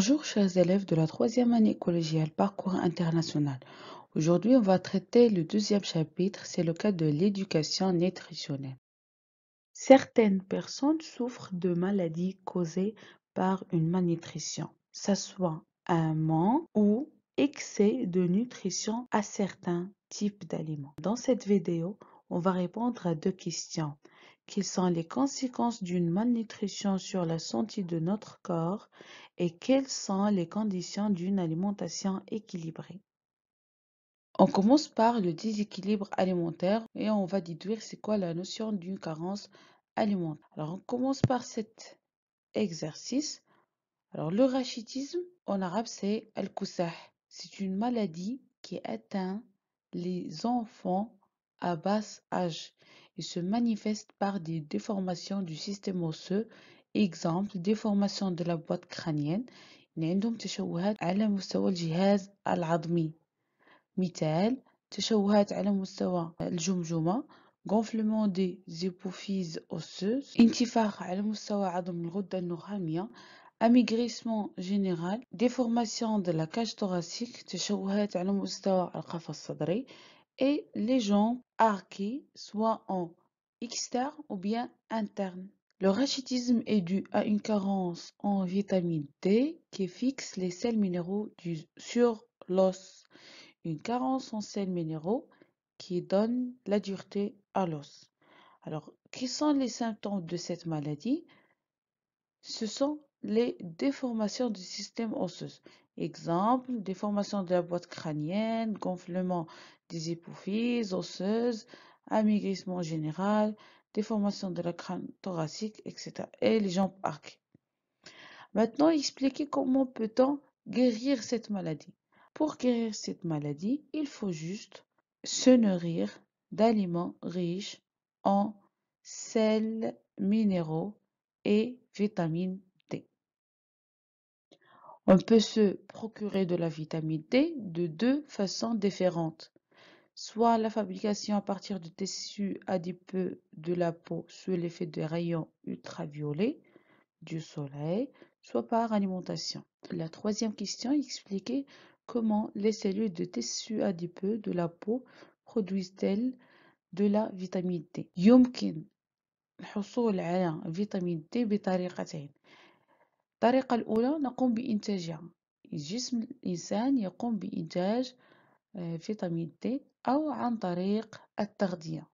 Bonjour chers élèves de la troisième année collégiale Parcours international. Aujourd'hui, on va traiter le deuxième chapitre, c'est le cas de l'éducation nutritionnelle. Certaines personnes souffrent de maladies causées par une malnutrition, ça soit un manque ou excès de nutrition à certains types d'aliments. Dans cette vidéo, on va répondre à deux questions quelles sont les conséquences d'une malnutrition sur la santé de notre corps et quelles sont les conditions d'une alimentation équilibrée. On commence par le déséquilibre alimentaire et on va déduire c'est quoi la notion d'une carence alimentaire. Alors on commence par cet exercice. Alors le rachitisme en arabe c'est al-kousah. C'est une maladie qui atteint les enfants à bas âge et se manifeste par des déformations du système osseux, exemple déformation de la boîte crânienne عندهم تشوهات على مستوى الجهاز العظمي مثال تشوهات على مستوى الجمجمة gonflement des hypophyses osseuses, انتفاخ على مستوى عظم الغدة النخامية, amaigrissement général, déformation de la cage thoracique, تشوهات على مستوى القفص الصدري, et les gens arquées, soit en externe ou bien interne. Le rachitisme est dû à une carence en vitamine D qui fixe les sels minéraux du, sur l'os. Une carence en sels minéraux qui donne la dureté à l'os. Alors, quels sont les symptômes de cette maladie Ce sont les déformations du système osseux. Exemple, déformation de la boîte crânienne, gonflement des hypophyses osseuses, amaigrissement général, déformation de la crâne thoracique, etc. et les jambes arquées. Maintenant, expliquer comment peut-on guérir cette maladie. Pour guérir cette maladie, il faut juste se nourrir d'aliments riches en sels, minéraux et vitamines on peut se procurer de la vitamine D de deux façons différentes, soit la fabrication à partir de tissu adipeux de la peau sous l'effet des rayons ultraviolets du soleil, soit par alimentation. La troisième question expliquait comment les cellules de tissu adipeux de la peau produisent-elles de la vitamine D. يمكن الحصول على فيتامين D الطريقة الأولى نقوم بإنتاجها جسم الإنسان يقوم بإنتاج آه، فيتامين دي أو عن طريق التغذية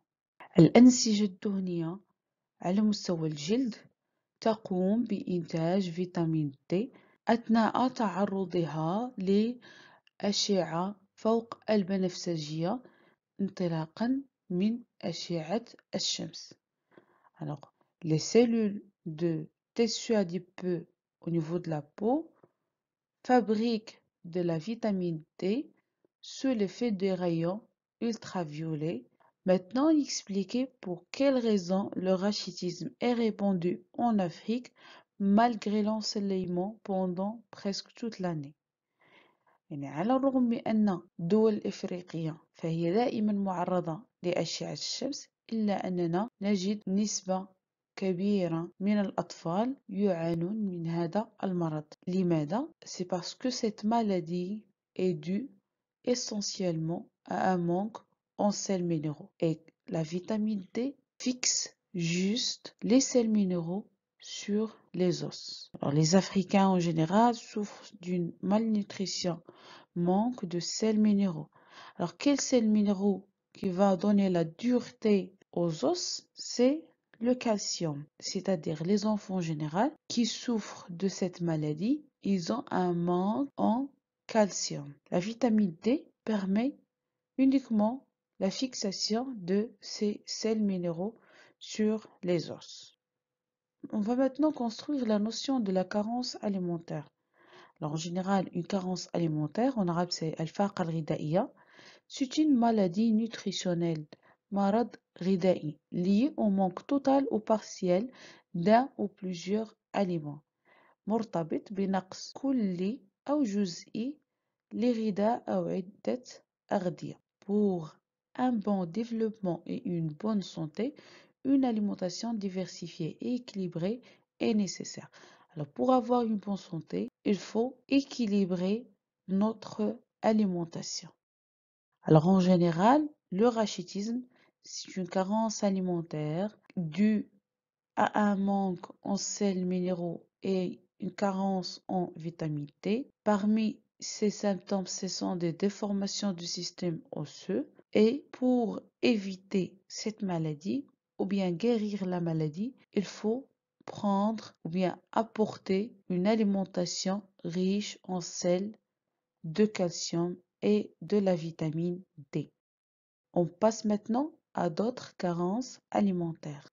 الأنسجة الدهنية على مستوى الجلد تقوم بإنتاج فيتامين دي أثناء تعرضها لأشعة فوق البنفسجية انطلاقا من أشعة الشمس. Alors, les cellules de tissu adipeux au niveau de la peau, fabrique de la vitamine D sous l'effet des rayons ultraviolets. Maintenant, expliquez pour quelles raisons le rachitisme est répandu en Afrique malgré l'ensoleillement pendant presque toute l'année. يعني الرغم من أن دول فهي دائما معرضة لأشعة الشمس إلا أننا نجد نسبة c'est parce que cette maladie est due essentiellement à un manque en sels minéraux. Et la vitamine D fixe juste les sels minéraux sur les os. les Africains en général souffrent d'une malnutrition, manque de sels minéraux. Alors, quel sel minéraux qui va donner la dureté aux os C'est le calcium, c'est-à-dire les enfants en général qui souffrent de cette maladie, ils ont un manque en calcium. La vitamine D permet uniquement la fixation de ces sels minéraux sur les os. On va maintenant construire la notion de la carence alimentaire. en général, une carence alimentaire, en arabe c'est al calridaïa c'est une maladie nutritionnelle marad غذائي lié au manque total ou partiel d'un ou plusieurs aliments مرتبط بنقص كلي أو جزئي Pour un bon développement et une bonne santé, une alimentation diversifiée et équilibrée est nécessaire. Alors pour avoir une bonne santé, il faut équilibrer notre alimentation. Alors en général, le rachitisme c'est une carence alimentaire due à un manque en sels minéraux et une carence en vitamine D. Parmi ces symptômes, ce sont des déformations du système osseux. Et pour éviter cette maladie ou bien guérir la maladie, il faut prendre ou bien apporter une alimentation riche en sel, de calcium et de la vitamine D. On passe maintenant d'autres carences alimentaires.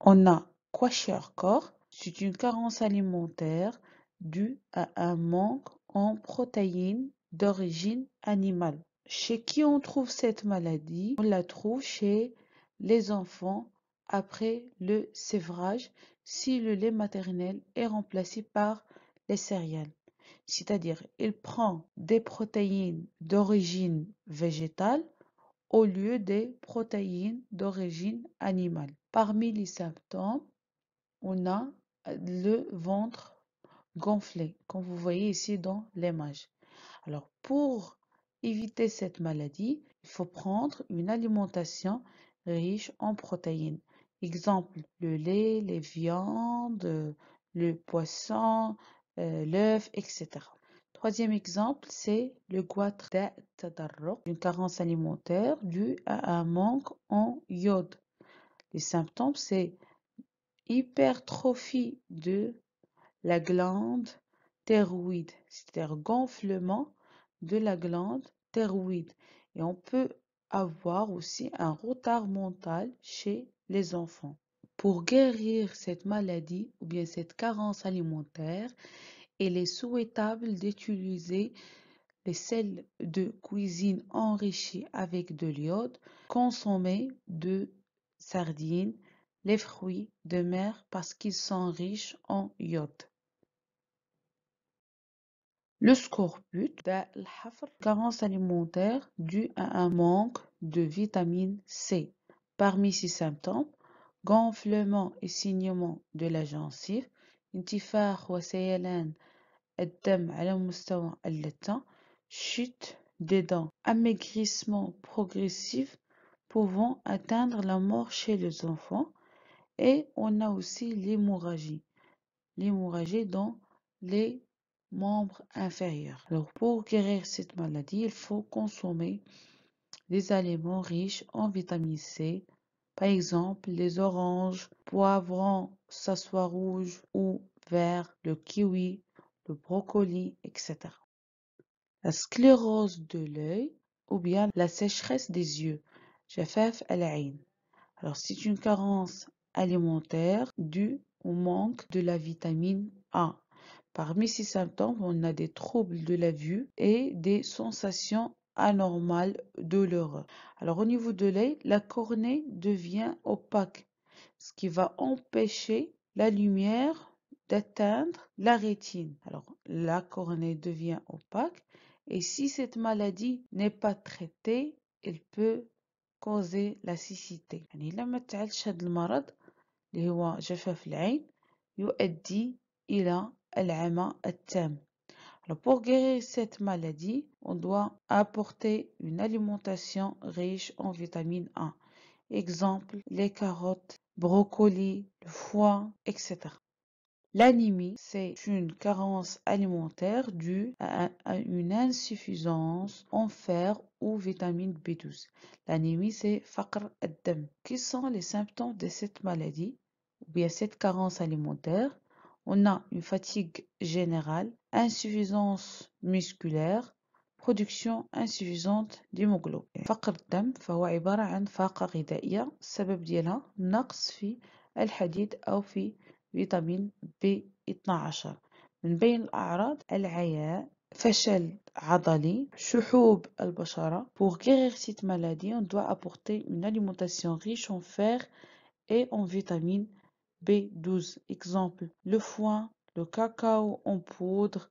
On a hors-corps, c'est une carence alimentaire due à un manque en protéines d'origine animale. Chez qui on trouve cette maladie On la trouve chez les enfants après le sévrage si le lait maternel est remplacé par les céréales. C'est-à-dire, il prend des protéines d'origine végétale au lieu des protéines d'origine animale. Parmi les symptômes, on a euh, le ventre gonflé, comme vous voyez ici dans l'image. Alors, pour éviter cette maladie, il faut prendre une alimentation riche en protéines. Exemple, le lait, les viandes, le poisson, euh, l'œuf, etc. Troisième exemple, c'est le goitre une carence alimentaire due à un manque en iode. Les symptômes, c'est hypertrophie de la glande thyroïde, c'est-à-dire gonflement de la glande thyroïde. Et on peut avoir aussi un retard mental chez les enfants. Pour guérir cette maladie ou bien cette carence alimentaire, il est souhaitable d'utiliser les sels de cuisine enrichis avec de l'iode, consommer de sardines, les fruits de mer parce qu'ils sont riches en iode. Le scorbut, carence alimentaire due à un manque de vitamine C. Parmi ses symptômes, gonflement et saignement de la gencive, انتفاخ وسيلان الدم على مستوى chute des dents, amaigrissement progressif pouvant atteindre la mort chez les enfants et on a aussi l'hémorragie, l'hémorragie dans les membres inférieurs. Alors pour guérir cette maladie, il faut consommer des aliments riches en vitamine C, par exemple les oranges, poivrons, que ça soit rouge ou vert, le kiwi, le brocoli, etc. La sclérose de l'œil ou bien la sécheresse des yeux, jafaf al Alors c'est une carence alimentaire due au manque de la vitamine A. Parmi ces symptômes, on a des troubles de la vue et des sensations anormales douloureuses. Alors au niveau de l'œil, la cornée devient opaque ce qui va empêcher la lumière d'atteindre la rétine. Alors la cornée devient opaque et si cette maladie n'est pas traitée, elle peut causer la cécité. Alors pour guérir cette maladie, on doit apporter une alimentation riche en vitamine A. Exemple, les carottes, brocoli, le foie, etc. L'anémie, c'est une carence alimentaire due à, une insuffisance en fer ou vitamine B12. L'anémie, c'est faqr adem. Quels sont les symptômes de cette maladie ou bien cette carence alimentaire On a une fatigue générale, insuffisance musculaire, production insuffisante d'hémoglobine فقر الدم فهو عبارة عن فاقة غذائية est ديالها نقص de الحديد أو في فيتامين b 12 من بين الأعراض العياء فشل عضلي شحوب البشرة pour guérir cette maladie on doit apporter une alimentation riche en fer et en vitamine B12 exemple le foin le cacao en poudre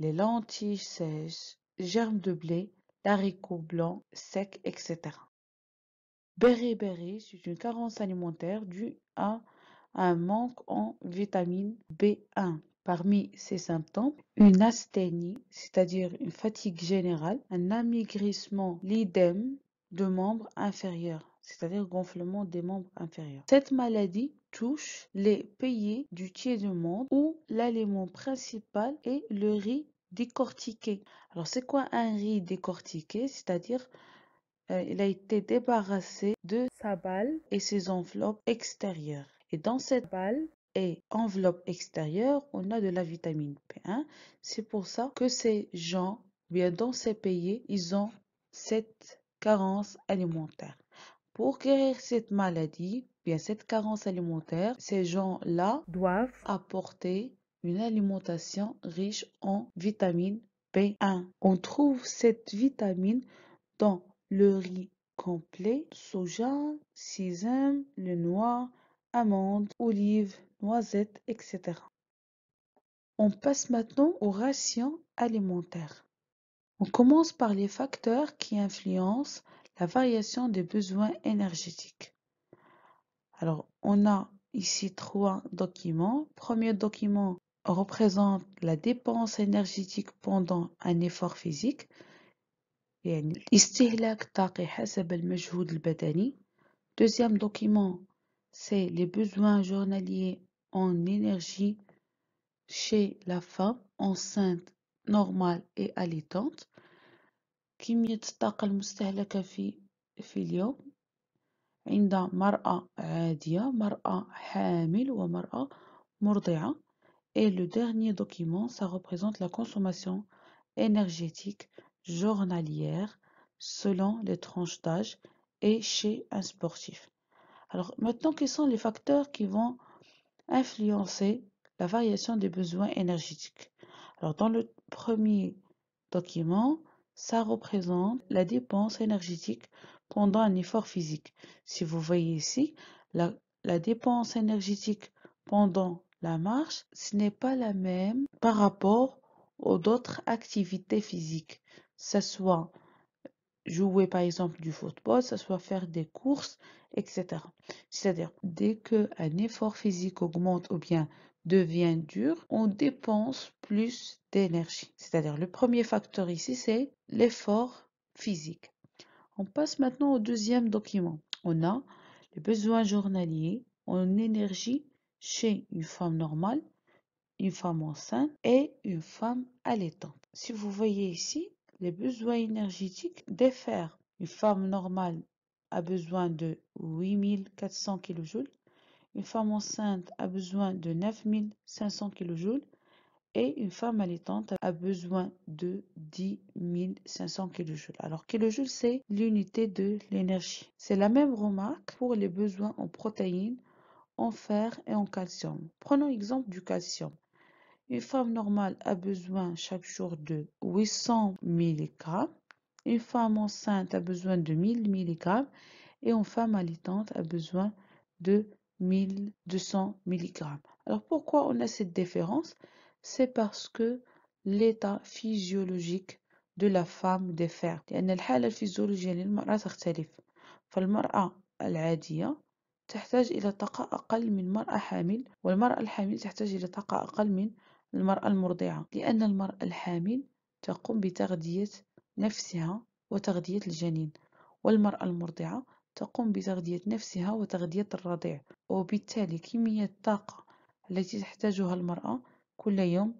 les lentilles sèches germes de blé, haricots blancs secs, etc. Béribéri, c'est une carence alimentaire due à un manque en vitamine B1. Parmi ces symptômes, une asthénie, c'est-à-dire une fatigue générale, un amaigrissement, l'idème de membres inférieurs, c'est-à-dire gonflement des membres inférieurs. Cette maladie touche les pays du tiers du monde où l'aliment principal est le riz décortiqué. Alors, c'est quoi un riz décortiqué C'est-à-dire, euh, il a été débarrassé de sa balle et ses enveloppes extérieures. Et dans cette balle et enveloppe extérieure, on a de la vitamine P1. Hein. C'est pour ça que ces gens, bien dans ces pays, ils ont cette carence alimentaire. Pour guérir cette maladie, bien cette carence alimentaire, ces gens-là doivent apporter une alimentation riche en vitamine B1. On trouve cette vitamine dans le riz complet, soja, sésame, le noir, amandes, olives, noisettes, etc. On passe maintenant aux rations alimentaires. On commence par les facteurs qui influencent la variation des besoins énergétiques. Alors, on a ici trois documents. Premier document, représente la dépense énergétique pendant un effort physique يعني الاستهلاك الطاقي حسب المجهود البدني deuxième document c'est les besoins journaliers en énergie chez la femme enceinte normale et allaitante كمية الطاقة المستهلكة في في اليوم عند مرأة عادية مرأة حامل ومرأة مرضعة et le dernier document, ça représente la consommation énergétique journalière selon les tranches d'âge et chez un sportif. Alors maintenant, quels sont les facteurs qui vont influencer la variation des besoins énergétiques Alors dans le premier document, ça représente la dépense énergétique pendant un effort physique. Si vous voyez ici, la, la dépense énergétique pendant la marche, ce n'est pas la même par rapport aux autres activités physiques. Ça soit jouer par exemple du football, ça soit faire des courses, etc. C'est-à-dire, dès qu'un effort physique augmente ou bien devient dur, on dépense plus d'énergie. C'est-à-dire, le premier facteur ici, c'est l'effort physique. On passe maintenant au deuxième document. On a les besoins journaliers en énergie chez une femme normale, une femme enceinte et une femme allaitante. Si vous voyez ici, les besoins énergétiques diffèrent. Une femme normale a besoin de 8400 kJ, une femme enceinte a besoin de 9500 kJ et une femme allaitante a besoin de 10500 kJ. Alors kJ c'est l'unité de l'énergie. C'est la même remarque pour les besoins en protéines en fer et en calcium. Prenons l'exemple du calcium. Une femme normale a besoin chaque jour de 800 mg. Une femme enceinte a besoin de 1000 mg. Et une femme allaitante a besoin de 1200 mg. Alors pourquoi on a cette différence C'est parce que l'état physiologique de la femme diffère. تحتاج إلى طاقة أقل من مرأة حامل والمرأة الحامل تحتاج إلى طاقة أقل من المرأة المرضعة لأن المرأة الحامل تقوم بتغذية نفسها وتغذية الجنين والمرأة المرضعة تقوم بتغذية نفسها وتغذية الرضيع وبالتالي كمية الطاقة التي تحتاجها المرأة كل يوم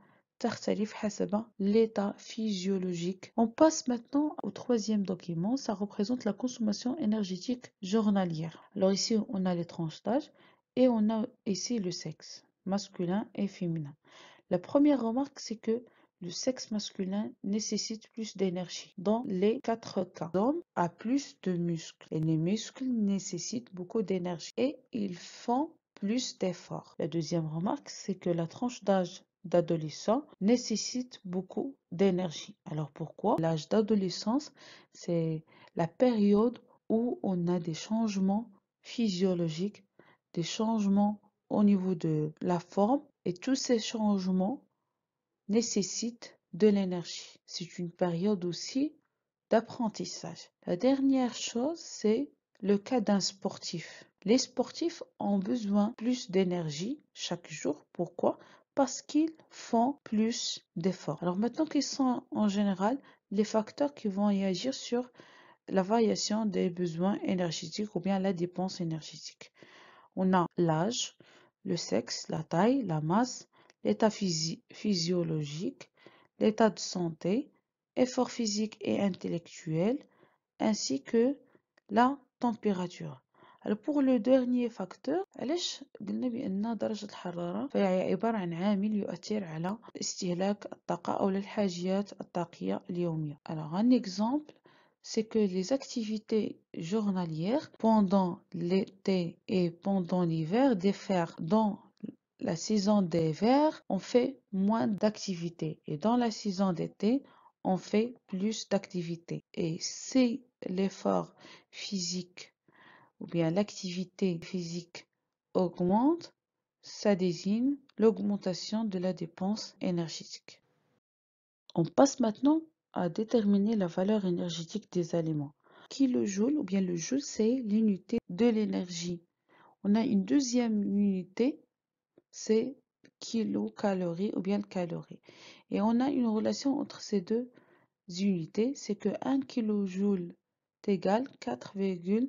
حسب l'état physiologique. On passe maintenant au troisième document, ça représente la consommation énergétique journalière. Alors ici, on a les tranches d'âge et on a ici le sexe, masculin et féminin. La première remarque, c'est que le sexe masculin nécessite plus d'énergie. Dans les quatre cas, l'homme a plus de muscles et les muscles nécessitent beaucoup d'énergie et ils font plus d'efforts. La deuxième remarque, c'est que la tranche d'âge d'adolescents nécessite beaucoup d'énergie. Alors pourquoi L'âge d'adolescence, c'est la période où on a des changements physiologiques, des changements au niveau de la forme et tous ces changements nécessitent de l'énergie. C'est une période aussi d'apprentissage. La dernière chose, c'est le cas d'un sportif. Les sportifs ont besoin plus d'énergie chaque jour. Pourquoi Parce qu'ils font plus d'efforts. Alors maintenant, quels sont en général les facteurs qui vont y agir sur la variation des besoins énergétiques ou bien la dépense énergétique On a l'âge, le sexe, la taille, la masse, l'état physiologique, l'état de santé, effort physique et intellectuel, ainsi que la température pour le dernier facteur علاش قلنا بأن درجة الحرارة فهي عبارة عن عامل يؤثر على استهلاك الطاقة أو الحاجيات الطاقية اليومية alors un exemple c'est que les activités journalières pendant l'été et pendant l'hiver diffèrent dans la saison d'hiver on fait moins d'activités et dans la saison d'été on fait plus d'activités et si l'effort physique ou bien l'activité physique augmente, ça désigne l'augmentation de la dépense énergétique. On passe maintenant à déterminer la valeur énergétique des aliments. Kilojoule ou bien le joule, c'est l'unité de l'énergie. On a une deuxième unité, c'est kilocalorie ou bien calorie, Et on a une relation entre ces deux unités, c'est que 1 kilojoule égale 4,5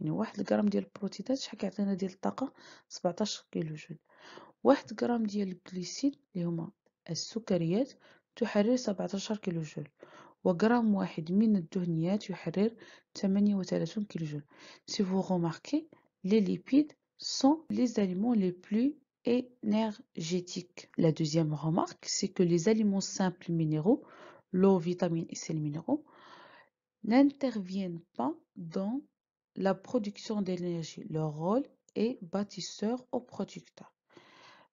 يعني واحد غرام ديال البروتينات شحال كيعطينا ديال الطاقه 17 كيلو جول واحد غرام ديال الجليسيد اللي هما السكريات تحرر 17 كيلو جول وغرام واحد من الدهنيات يحرر 38 كيلو جول si vous remarquez les lipides sont les aliments les plus énergétiques. La deuxième remarque, c'est que les aliments simples minéraux, l'eau, vitamines et sels minéraux, n'interviennent pas dans la production d'énergie, leur rôle est bâtisseur ou producteur.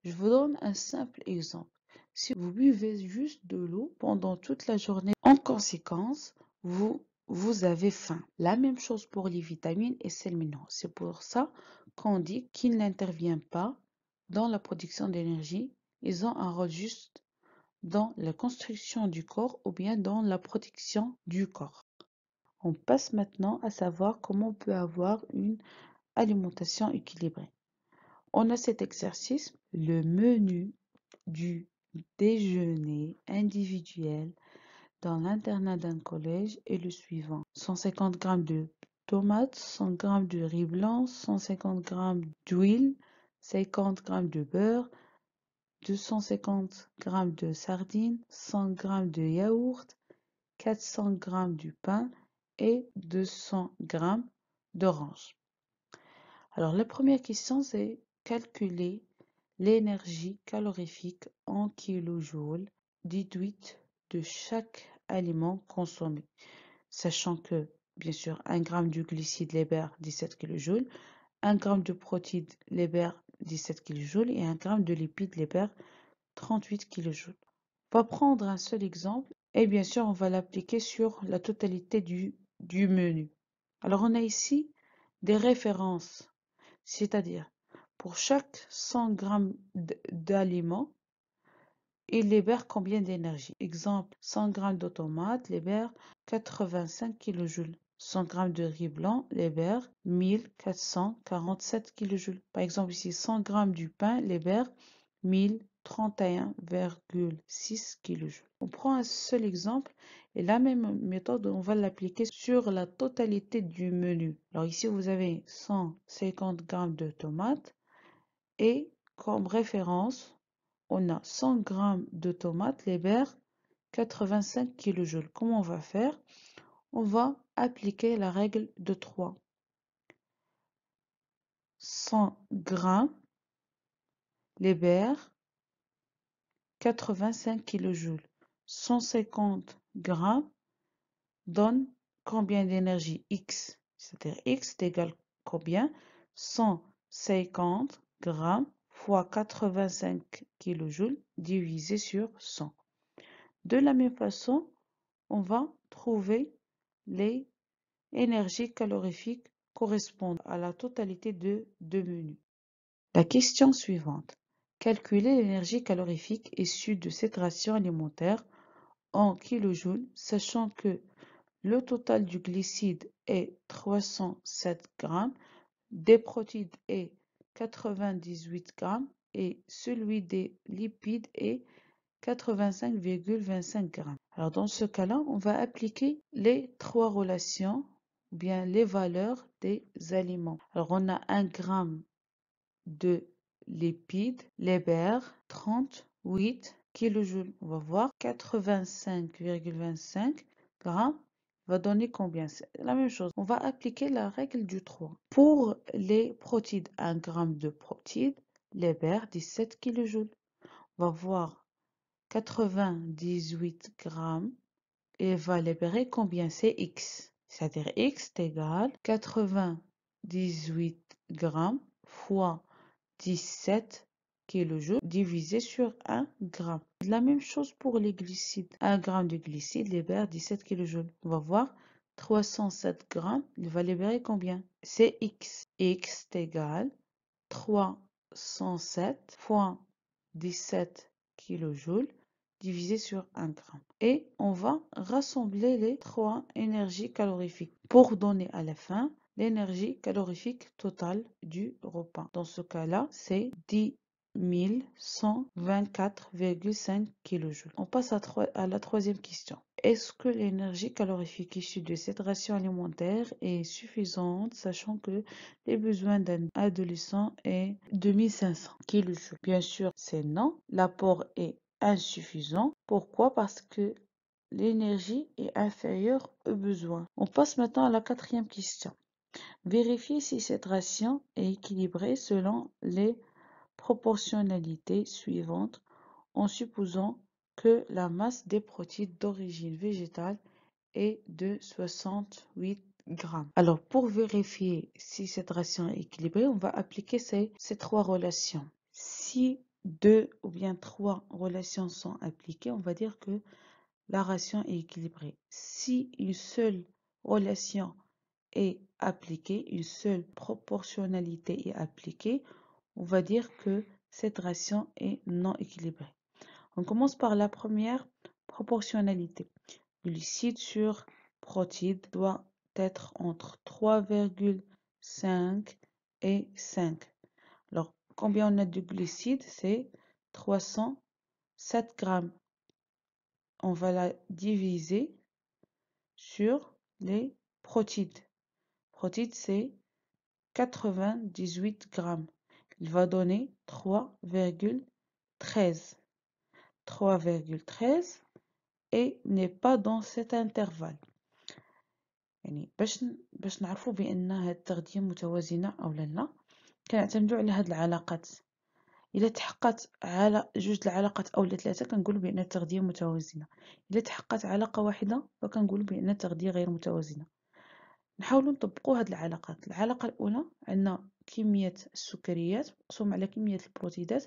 Je vous donne un simple exemple. Si vous buvez juste de l'eau pendant toute la journée, en conséquence, vous, vous avez faim. La même chose pour les vitamines et les minéraux. C'est pour ça qu'on dit qu'ils n'interviennent pas dans la production d'énergie. Ils ont un rôle juste dans la construction du corps ou bien dans la protection du corps. On passe maintenant à savoir comment on peut avoir une alimentation équilibrée. On a cet exercice, le menu du déjeuner individuel dans l'internat d'un collège est le suivant. 150 g de tomates, 100 g de riz blanc, 150 g d'huile, 50 g de beurre, 250 g de sardines, 100 g de yaourt, 400 g du pain, et 200 g grammes Alors la première question c'est calculer l'énergie calorifique en kilojoules déduite de chaque aliment consommé, sachant que bien sûr 1 gramme de glucides libère 17 kilojoules, 1 gramme de protides libère 17 kilojoules et 1 gramme de lipides libère 38 kJ. On va prendre un seul exemple et eh bien sûr on va l'appliquer sur la totalité du du menu. Alors on a ici des références, c'est-à-dire pour chaque 100 g d'aliments, il libère combien d'énergie Exemple, 100 g de libère 85 kJ. 100 g de riz blanc libère 1447 kJ. Par exemple, ici, 100 g du pain libère 1031,6 kJ. On prend un seul exemple et la même méthode, on va l'appliquer sur la totalité du menu. Alors ici, vous avez 150 grammes de tomates et comme référence, on a 100 grammes de tomates, les baires, 85 kJ. Comment on va faire On va appliquer la règle de 3. 100 grammes, les verts, 85 kJ. 150 grammes donne combien d'énergie X, c'est-à-dire X à combien 150 grammes fois 85 kJ divisé sur 100. De la même façon, on va trouver les énergies calorifiques correspondant à la totalité de deux menus. La question suivante. Calculer l'énergie calorifique issue de cette ration alimentaire en kilojoules, sachant que le total du glycide est 307 g, des protides est 98 g et celui des lipides est 85,25 g. Alors dans ce cas-là, on va appliquer les trois relations, bien les valeurs des aliments. Alors on a 1 gramme de lipides, les 38 on va voir 85,25 g va donner combien C'est la même chose. On va appliquer la règle du 3. Pour les protides, 1 g de protides, libère 17 kJ. On va voir 98 g et va libérer combien C'est X. C'est-à-dire X est égal 98 g fois 17 kilojoules divisé sur 1 g. La même chose pour les glucides. 1 g de glucides libère 17 kJ. On va voir 307 g, il va libérer combien C'est x. x est égal 307 fois 17 kJ divisé sur 1 g. Et on va rassembler les trois énergies calorifiques pour donner à la fin l'énergie calorifique totale du repas. Dans ce cas-là, c'est 10 1124,5 kJ. On passe à, la troisième question. Est-ce que l'énergie calorifique issue de cette ration alimentaire est suffisante, sachant que les besoins d'un adolescent est 2500 kJ Bien sûr, c'est non. L'apport est insuffisant. Pourquoi Parce que l'énergie est inférieure aux besoins. On passe maintenant à la quatrième question. Vérifiez si cette ration est équilibrée selon les proportionnalité suivante en supposant que la masse des protéines d'origine végétale est de 68 g. Alors pour vérifier si cette ration est équilibrée, on va appliquer ces, ces trois relations. Si deux ou bien trois relations sont appliquées, on va dire que la ration est équilibrée. Si une seule relation est appliquée, une seule proportionnalité est appliquée, on va dire que cette ration est non équilibrée. On commence par la première proportionnalité. Le glucide sur protide doit être entre 3,5 et 5. Alors, combien on a de glucides C'est 307 grammes. On va la diviser sur les protides. Protides, c'est 98 grammes. il va donner 3,13. 3,13 et n'est pas dans cet intervalle. يعني باش باش نعرفوا بان هاد التغذيه متوازنه او لا كنعتمدوا على هاد العلاقات الا تحققت على جوج العلاقات او ثلاثه كنقولوا بان التغذيه متوازنه الا تحققت علاقه واحده فكنقولوا بان التغذيه غير متوازنه نحاولوا نطبقوا هاد العلاقات العلاقه الاولى عندنا كميه السكريات مقسوم على كميه البروتيدات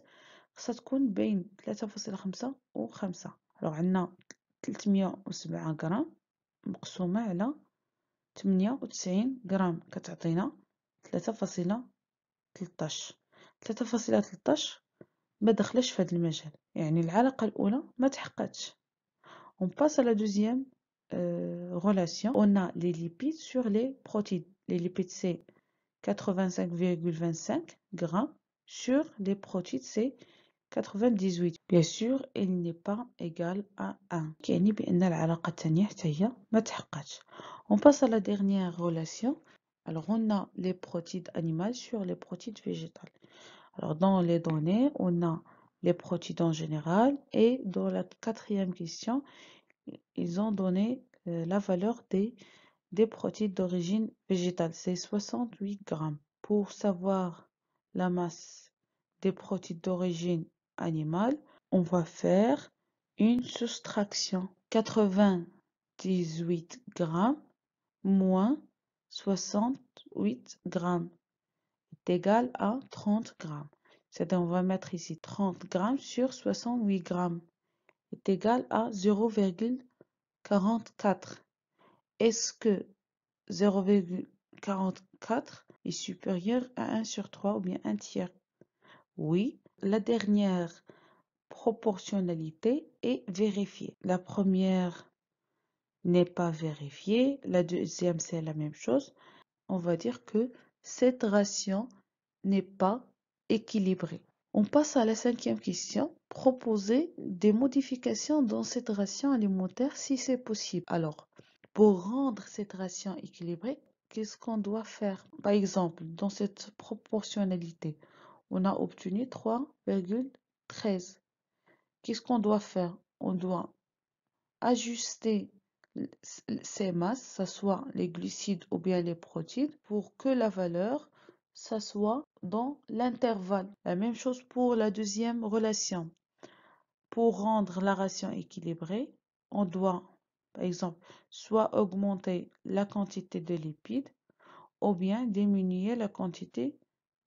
خصها تكون بين 3.5 و 5 الوغ عندنا 307 غرام مقسومه على 98 غرام كتعطينا 3.13 3.13 ما دخلش في هذا المجال يعني العلاقه الاولى ما تحققتش اون باس لا دوزيام Euh, relation, on a les lipides sur les protéines. Les lipides, c'est 85,25 grammes sur les protéines, c'est 98 bien sûr il n'est pas égal à 1 on passe à la dernière relation alors on a les protéines animales sur les protéines végétales alors dans les données on a les protéines en général et dans la quatrième question ils ont donné euh, la valeur des des protéines d'origine végétale, c'est 68 grammes. Pour savoir la masse des protéines d'origine animale, on va faire une soustraction. 98 grammes moins 68 grammes est égal à 30 grammes. C'est-à-dire on va mettre ici 30 grammes sur 68 grammes est égal à 0,44. Est-ce que 0,44 est supérieur à 1 sur 3 ou bien 1 tiers Oui, la dernière proportionnalité est vérifiée. La première n'est pas vérifiée, la deuxième c'est la même chose. On va dire que cette ration n'est pas équilibrée. On passe à la cinquième question. Proposer des modifications dans cette ration alimentaire si c'est possible. Alors, pour rendre cette ration équilibrée, qu'est-ce qu'on doit faire Par exemple, dans cette proportionnalité, on a obtenu 3,13. Qu'est-ce qu'on doit faire On doit ajuster ces masses, que ce soit les glucides ou bien les protéines, pour que la valeur soit dans l'intervalle. La même chose pour la deuxième relation. Pour rendre la ration équilibrée, on doit, par exemple, soit augmenter la quantité de lipides ou bien diminuer la quantité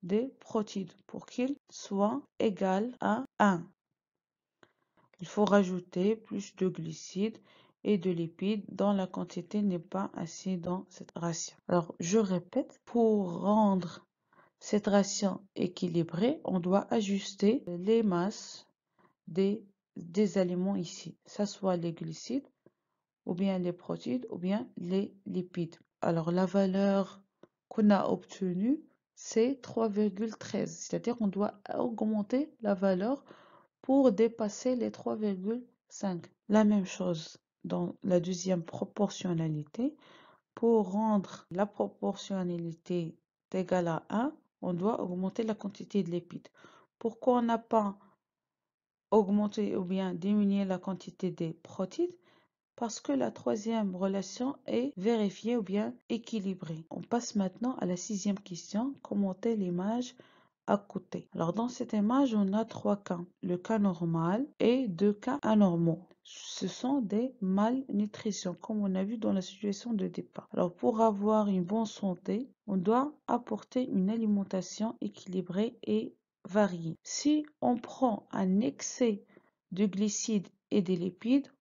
des protides pour qu'il soit égal à 1. Il faut rajouter plus de glucides et de lipides dont la quantité n'est pas assez dans cette ration. Alors, je répète, pour rendre cette ration équilibrée, on doit ajuster les masses des, des aliments ici, ça soit les glucides ou bien les protéines ou bien les lipides. Alors la valeur qu'on a obtenue, c'est 3,13, c'est-à-dire qu'on doit augmenter la valeur pour dépasser les 3,5. La même chose dans la deuxième proportionnalité, pour rendre la proportionnalité égale à 1, on doit augmenter la quantité de lipides. Pourquoi on n'a pas augmenté ou bien diminué la quantité des protides Parce que la troisième relation est vérifiée ou bien équilibrée. On passe maintenant à la sixième question, commenter l'image à côté. Alors dans cette image, on a trois cas, le cas normal et deux cas anormaux ce sont des malnutritions, comme on a vu dans la situation de départ. Alors, pour avoir une bonne santé, on doit apporter une alimentation équilibrée et variée. Si on prend un excès de glycides et des lipides,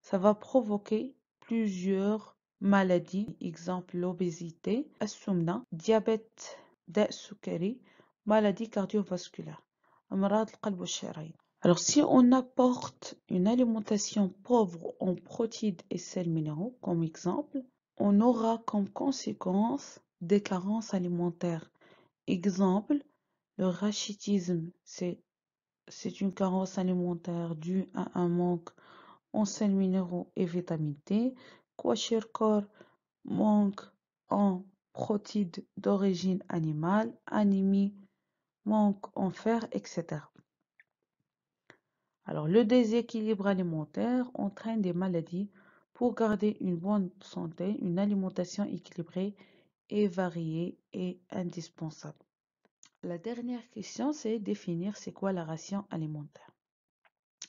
ça va provoquer plusieurs maladies, exemple l'obésité, le diabète, la maladie cardiovasculaire. أمراض القلب alors, si on apporte une alimentation pauvre en protides et sels minéraux, comme exemple, on aura comme conséquence des carences alimentaires. Exemple, le rachitisme, c'est, une carence alimentaire due à un manque en sels minéraux et vitamine D. corps manque en protides d'origine animale, anémie, manque en fer, etc. Alors, le déséquilibre alimentaire entraîne des maladies. Pour garder une bonne santé, une alimentation équilibrée et variée est indispensable. La dernière question, c'est définir c'est quoi la ration alimentaire.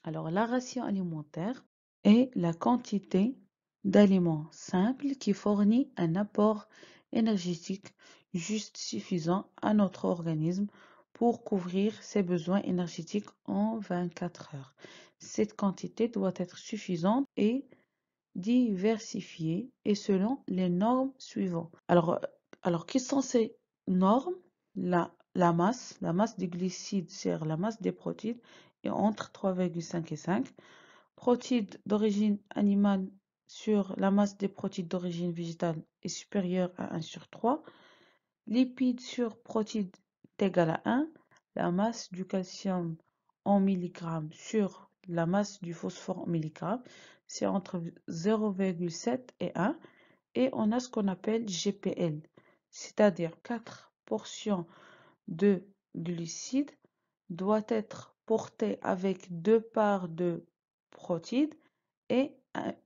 Alors, la ration alimentaire est la quantité d'aliments simples qui fournit un apport énergétique juste suffisant à notre organisme couvrir ses besoins énergétiques en 24 heures. Cette quantité doit être suffisante et diversifiée et selon les normes suivantes. Alors, alors quelles sont ces normes la, la masse, la masse des glucides sur la masse des protéines est entre 3,5 et 5. Protéines d'origine animale sur la masse des protéines d'origine végétale est supérieure à 1 sur 3. Lipides sur protéines égal à 1, la masse du calcium en milligrammes sur la masse du phosphore en milligrammes, c'est entre 0,7 et 1. Et on a ce qu'on appelle GPL, c'est-à-dire 4 portions de glucides doit être portées avec deux parts de protides et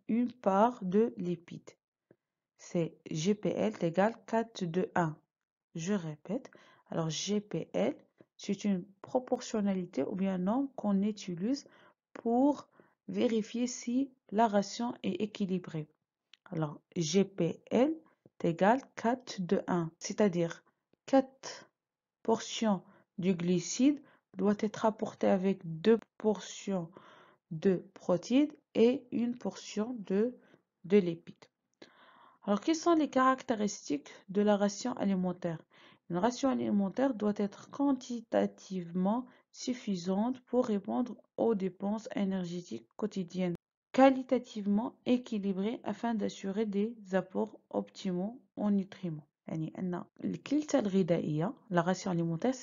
une part de lipides. C'est GPL égale 4 de 1. Je répète, alors GPL, c'est une proportionnalité ou bien un nombre qu'on utilise pour vérifier si la ration est équilibrée. Alors GPL est égal 4 de 1, c'est-à-dire 4 portions du glycide doivent être rapportées avec 2 portions de protides et une portion de, de Alors, quelles sont les caractéristiques de la ration alimentaire une ration alimentaire doit être quantitativement suffisante pour répondre aux dépenses énergétiques quotidiennes, qualitativement équilibrée afin d'assurer des apports optimaux en nutriments. يعني ration alimentaire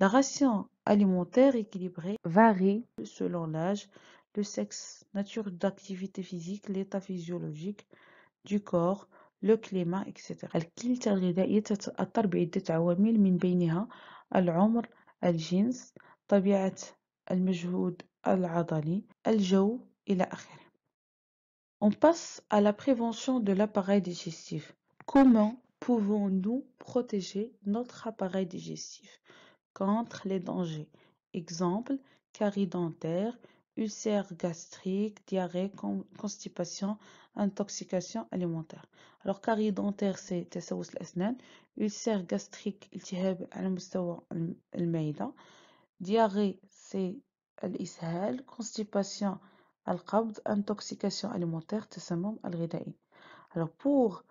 La ration alimentaire équilibrée varie selon l'âge, le sexe, nature d'activité physique, l'état physiologique du corps, le climat, etc. On passe à la prévention de l'appareil digestif. Comment pouvons-nous protéger notre appareil digestif contre les dangers Exemple, carie dentaire ulcères gastriques, diarrhée, constipation, intoxication alimentaire. Alors carie dentaire c'est تسوس Ulcères ulcère gastrique التهاب al le l'meida, diarrhée c'est الإسهال, constipation kabd intoxication alimentaire, تسمم الغذائي. Alors pour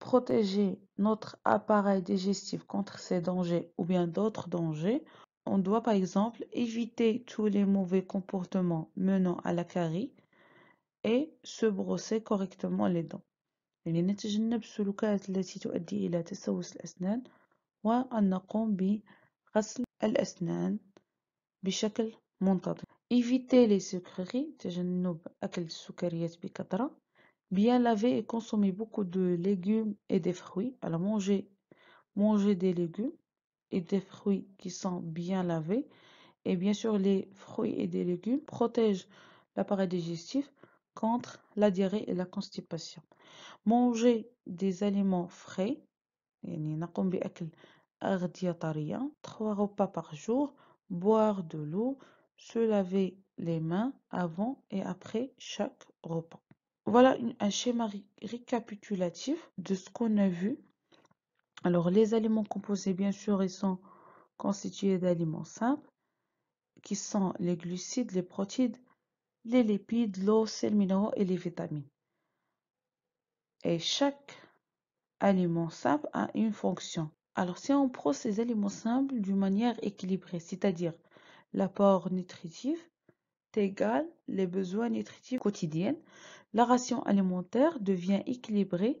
protéger notre appareil digestif contre ces dangers ou bien d'autres dangers, on doit par exemple éviter tous les mauvais comportements menant à la carie et se brosser correctement les dents. يعني éviter les sucreries bien laver et consommer beaucoup de légumes et des fruits alors manger manger des légumes et des fruits qui sont bien lavés. Et bien sûr, les fruits et des légumes protègent l'appareil digestif contre la diarrhée et la constipation. Manger des aliments frais, trois repas par jour, boire de l'eau, se laver les mains avant et après chaque repas. Voilà un schéma récapitulatif de ce qu'on a vu alors, les aliments composés, bien sûr, ils sont constitués d'aliments simples, qui sont les glucides, les protides, les lipides, l'eau, sel minéraux et les vitamines. Et chaque aliment simple a une fonction. Alors, si on prend ces aliments simples d'une manière équilibrée, c'est-à-dire l'apport nutritif égal les besoins nutritifs quotidiens, la ration alimentaire devient équilibrée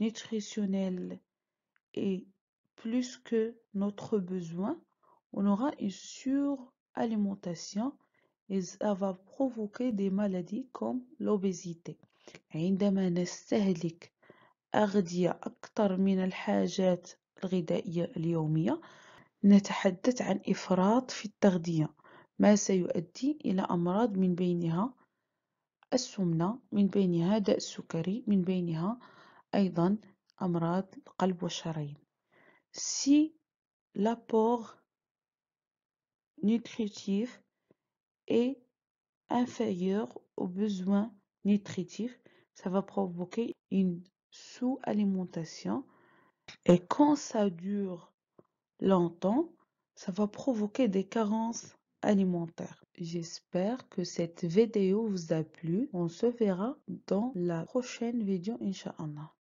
nutritionnel est plus que notre besoin, on aura une suralimentation et ça va provoquer des maladies comme l'obésité. عندما نستهلك أغذية أكثر من الحاجات الغذائية اليومية نتحدث عن إفراط في التغذية ما سيؤدي إلى أمراض من بينها السمنة من بينها داء السكري من بينها Aïdan, Amrad, al والشرايين si l'apport nutritif est inférieur aux besoins nutritifs, ça va provoquer une sous-alimentation. Et quand ça dure longtemps, ça va provoquer des carences alimentaires. J'espère que cette vidéo vous a plu. On se verra dans la prochaine vidéo, Inch'Allah.